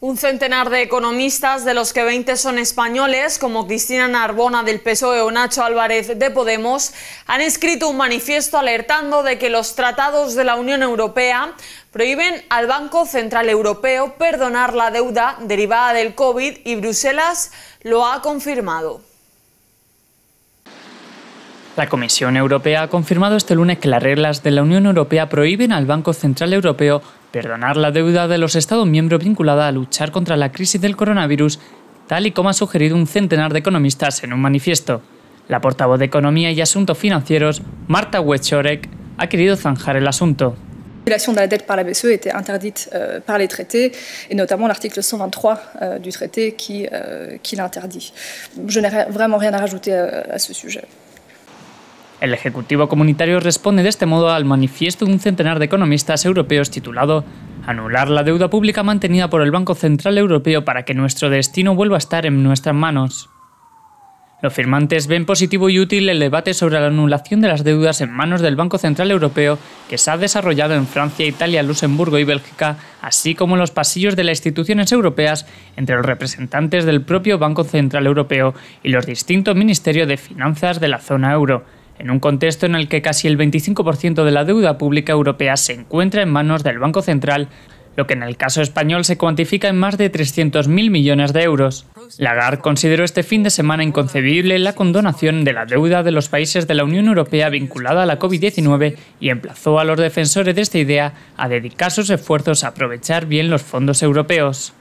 Un centenar de economistas, de los que 20 son españoles, como Cristina Narbona del PSOE o Nacho Álvarez de Podemos, han escrito un manifiesto alertando de que los tratados de la Unión Europea prohíben al Banco Central Europeo perdonar la deuda derivada del COVID y Bruselas lo ha confirmado. La Comisión Europea ha confirmado este lunes que las reglas de la Unión Europea prohíben al Banco Central Europeo perdonar la deuda de los Estados miembros vinculada a luchar contra la crisis del coronavirus, tal y como ha sugerido un centenar de economistas en un manifiesto. La portavoz de Economía y Asuntos Financieros, Marta Wechorek, ha querido zanjar el asunto. La de la dette par la BCE était interdite euh, par les traités, et notamment l'article 123 euh, du traité qui, euh, qui l'interdit. Je n'ai vraiment rien à rajouter euh, à ce sujet. El Ejecutivo Comunitario responde de este modo al manifiesto de un centenar de economistas europeos titulado Anular la deuda pública mantenida por el Banco Central Europeo para que nuestro destino vuelva a estar en nuestras manos. Los firmantes ven positivo y útil el debate sobre la anulación de las deudas en manos del Banco Central Europeo que se ha desarrollado en Francia, Italia, Luxemburgo y Bélgica, así como en los pasillos de las instituciones europeas entre los representantes del propio Banco Central Europeo y los distintos ministerios de finanzas de la zona euro en un contexto en el que casi el 25% de la deuda pública europea se encuentra en manos del Banco Central, lo que en el caso español se cuantifica en más de 300.000 millones de euros. Lagarde consideró este fin de semana inconcebible la condonación de la deuda de los países de la Unión Europea vinculada a la COVID-19 y emplazó a los defensores de esta idea a dedicar sus esfuerzos a aprovechar bien los fondos europeos.